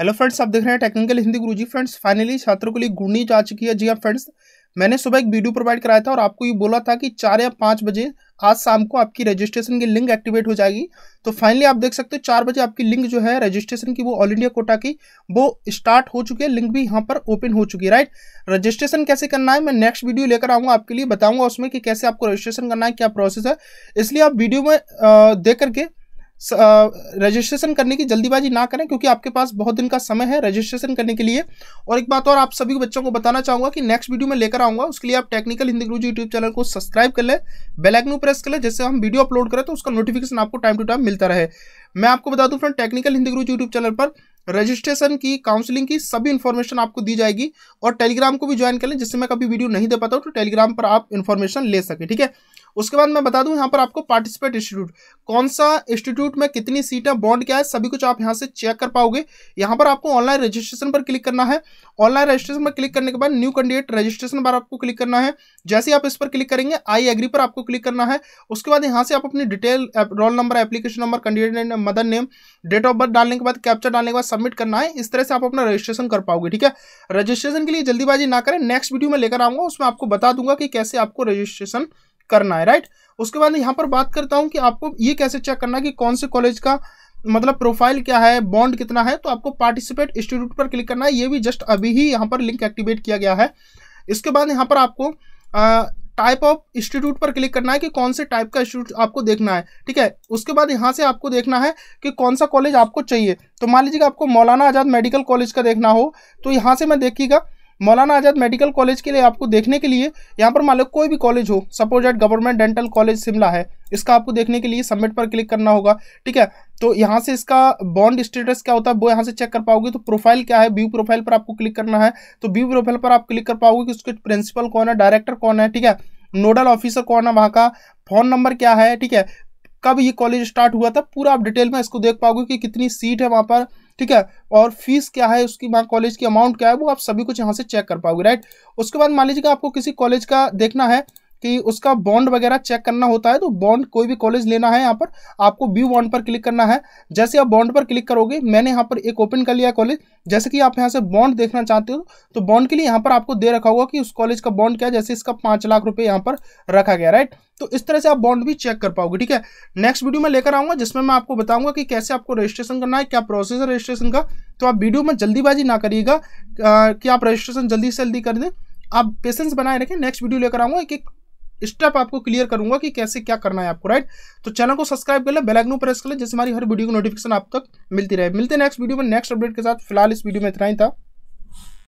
hello friends आप देख रहे हैं technical Hindi Guruji friends finally छात्रों के लिए गुड जा चुकी है जी हाँ फ्रेंड्स मैंने सुबह एक वीडियो प्रोवाइड कराया था और आपको ये बोला था कि चार या पाँच बजे आज शाम को आपकी रजिस्ट्रेशन की लिंक एक्टिवेट हो जाएगी तो फाइनली आप देख सकते हो चार बजे आपकी लिंक जो है रजिस्ट्रेशन की वो ऑल इंडिया कोटा की वो स्टार्ट हो चुकी है लिंक भी यहाँ पर ओपन हो चुकी है राइट रजिस्ट्रेशन कैसे करना है मैं नेक्स्ट वीडियो लेकर आऊँगा आपके लिए बताऊँगा उसमें कि कैसे आपको रजिस्ट्रेशन करना है क्या प्रोसेस है इसलिए आप वीडियो में देख करके रजिस्ट्रेशन करने की जल्दीबाजी ना करें क्योंकि आपके पास बहुत दिन का समय है रजिस्ट्रेशन करने के लिए और एक बात और आप सभी बच्चों को बताना चाहूँगा कि नेक्स्ट वीडियो में लेकर आऊँगा उसके लिए आप technical Hindi Guruji YouTube channel को सब्सक्राइब कर लें बेलाइकन प्रेस कर लें जैसे हम वीडियो अपलोड करें तो उसका नोटिफिकेशन आपको टाइम टू टाइम मिलता रहे मैं आपको बता दूँ friend technical Hindi Guruji YouTube channel पर रजिस्ट्रेशन की काउंसलिंग की सभी इन्फॉर्मेशन आपको दी जाएगी और टेलीग्राम को भी ज्वाइन कर लें जिससे मैं कभी वीडियो नहीं दे पाता हूँ तो टेलीग्राम पर आप इन्फॉर्मेशन ले सकें ठीक है उसके बाद मैं बता दूं यहाँ पर आपको पार्टिसिपेट इंस्टीट्यूट कौन सा इंस्टीट्यूट में कितनी सीटें बॉन्ड क्या है सभी कुछ आप यहाँ से चेक कर पाओगे यहाँ पर आपको ऑनलाइन रजिस्ट्रेशन पर क्लिक करना है ऑनलाइन रजिस्ट्रेशन पर क्लिक करने के बाद न्यू कैंडिडेट रजिस्ट्रेशन पर आपको क्लिक करना है जैसे आप इस पर क्लिक करेंगे आई एग्री पर आपको क्लिक करना है उसके बाद यहाँ से आप अपनी detail roll number application number candidate mother name date of birth डालने के बाद कैप्चर डालने के बाद सबमिट करना है इस तरह से आप अपना रजिस्ट्रेशन कर पाओगे ठीक है रजिस्ट्रेशन के लिए जल्दीबाजी ना करें नेक्स्ट वीडियो में लेकर आऊंगा उसमें आपको बता दूंगा कि कैसे आपको रजिस्ट्रेशन करना है राइट उसके बाद यहाँ पर बात करता हूँ कि आपको ये कैसे चेक करना है कि कौन से कॉलेज का मतलब प्रोफाइल क्या है बॉन्ड कितना है तो आपको पार्टिसिपेट इंस्टीट्यूट पर क्लिक करना है ये भी जस्ट अभी ही यहाँ पर लिंक एक्टिवेट किया गया है इसके बाद यहाँ पर आपको टाइप ऑफ इंस्टीट्यूट पर क्लिक करना है कि कौन से टाइप का इंस्टीट्यूट आपको देखना है ठीक है उसके बाद यहाँ से आपको देखना है कि कौन सा कॉलेज आपको चाहिए तो मान लीजिए आपको मौलाना आज़ाद मेडिकल कॉलेज का देखना हो तो यहाँ से मैं देखिएगा मौलाना आज़ाद मेडिकल कॉलेज के लिए आपको देखने के लिए यहाँ पर मान लो कोई भी कॉलेज हो suppose at government dental college Shimla है इसका आपको देखने के लिए सबमिट पर क्लिक करना होगा ठीक है तो यहाँ से इसका बॉन्ड स्टेटस क्या होता है वो यहाँ से चेक कर पाओगे तो प्रोफाइल क्या है व्यू प्रोफाइल पर आपको क्लिक करना है तो व्यू प्रोफाइल पर आप क्लिक कर पाओगे कि उसके प्रिंसिपल कौन है डायरेक्टर कौन है ठीक है नोडल ऑफिसर कौन है वहाँ का फोन नंबर क्या है ठीक है कब ये कॉलेज स्टार्ट हुआ था पूरा आप डिटेल में इसको देख पाओगे कि कितनी सीट है वहाँ पर ठीक है और फीस क्या है उसकी वहाँ कॉलेज की अमाउंट क्या है वो आप सभी कुछ यहाँ से चेक कर पाओगे राइट उसके बाद मान लीजिएगा आपको किसी कॉलेज का देखना है कि उसका बॉन्ड वगैरह चेक करना होता है तो बॉन्ड कोई भी कॉलेज लेना है यहाँ पर आपको व्यू बॉन्ड पर क्लिक करना है जैसे आप बॉन्ड पर क्लिक करोगे मैंने यहाँ पर एक ओपन कर लिया कॉलेज जैसे कि आप यहाँ से बॉन्ड देखना चाहते हो तो बॉन्ड के लिए यहाँ पर आपको दे रखा होगा कि उस कॉलेज का बॉन्ड क्या है जैसे इसका पाँच लाख रुपये यहाँ पर रखा गया राइट तो इस तरह से आप बॉन्ड भी चेक कर पाओगे ठीक है नेक्स्ट वीडियो में लेकर आऊंगा जिसमें मैं आपको बताऊंगा कि कैसे आपको रजिस्ट्रेशन करना है क्या प्रोसेस है रजिस्ट्रेशन का तो आप वीडियो में जल्दीबाजी ना करिएगा कि आप रजिस्ट्रेशन जल्दी से जल्दी कर दें आप पेशेंस बनाए रखें नेक्स्ट वीडियो लेकर आऊंगा एक एक स्टेप आपको क्लियर करूंगा कि कैसे क्या करना है आपको राइट तो चैनल को सब्सक्राइब कर लें बेलाइकन प्रेस कर लें जैसे हमारी हर वीडियो की नोटिफिकेशन आप तक मिलती रहे मिलते नेक्स्ट वीडियो में नेक्स्ट अपडेट के साथ फिलहाल इस वीडियो में इतना ही था